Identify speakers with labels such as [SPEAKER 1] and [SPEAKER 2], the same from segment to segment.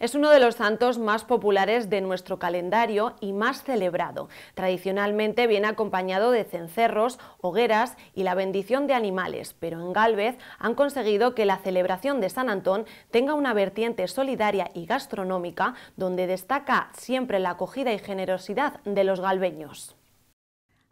[SPEAKER 1] Es uno de los santos más populares de nuestro calendario y más celebrado. Tradicionalmente viene acompañado de cencerros, hogueras y la bendición de animales, pero en Galvez han conseguido que la celebración de San Antón tenga una vertiente solidaria y gastronómica donde destaca siempre la acogida y generosidad de los galveños.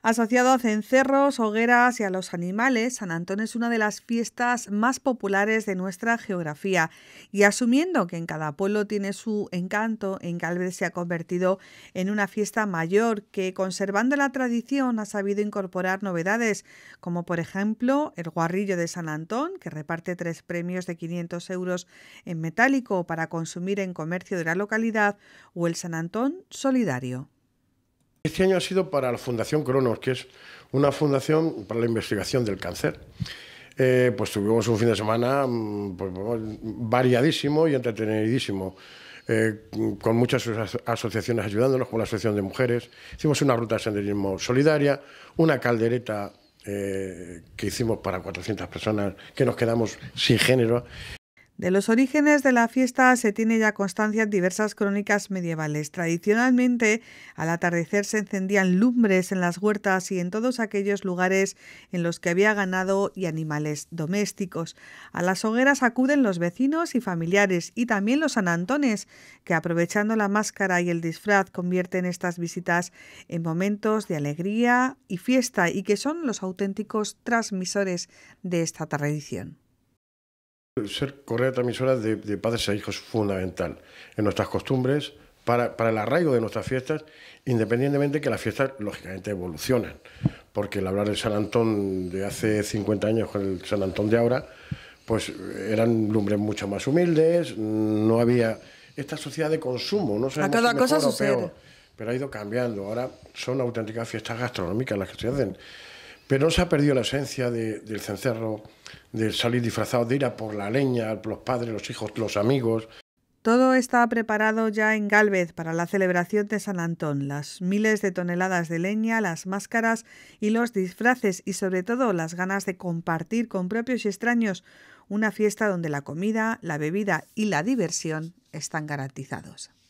[SPEAKER 2] Asociado a cencerros, hogueras y a los animales, San Antón es una de las fiestas más populares de nuestra geografía y asumiendo que en cada pueblo tiene su encanto, en vez se ha convertido en una fiesta mayor que conservando la tradición ha sabido incorporar novedades, como por ejemplo el guarrillo de San Antón, que reparte tres premios de 500 euros en metálico para consumir en comercio de la localidad, o el San Antón Solidario.
[SPEAKER 3] Este año ha sido para la Fundación Cronos, que es una fundación para la investigación del cáncer. Eh, pues tuvimos un fin de semana mm, pues, variadísimo y entretenidísimo. Eh, con muchas asociaciones ayudándonos, como la Asociación de Mujeres. Hicimos una ruta de senderismo solidaria, una caldereta eh, que hicimos para
[SPEAKER 2] 400 personas, que nos quedamos sin género. De los orígenes de la fiesta se tiene ya constancia en diversas crónicas medievales. Tradicionalmente, al atardecer se encendían lumbres en las huertas y en todos aquellos lugares en los que había ganado y animales domésticos. A las hogueras acuden los vecinos y familiares y también los sanantones que aprovechando la máscara y el disfraz convierten estas visitas en momentos de alegría y fiesta y que son los auténticos transmisores de esta tradición.
[SPEAKER 3] Ser correa transmisora de, padres a hijos es fundamental en nuestras costumbres, para, el arraigo de nuestras fiestas, independientemente que las fiestas lógicamente evolucionan, porque el hablar del San Antón de hace 50 años con el San Antón de ahora, pues eran lumbres mucho más humildes, no había esta sociedad de consumo, no sabemos cada si pero ha ido cambiando, ahora son auténticas fiestas gastronómicas las que se hacen, pero no se ha perdido la esencia del cencerro de salir disfrazados, de ira por la leña, los padres, los hijos, los amigos.
[SPEAKER 2] Todo está preparado ya en Galvez para la celebración de San Antón, las miles de toneladas de leña, las máscaras y los disfraces y sobre todo las ganas de compartir con propios y extraños una fiesta donde la comida, la bebida y la diversión están garantizados.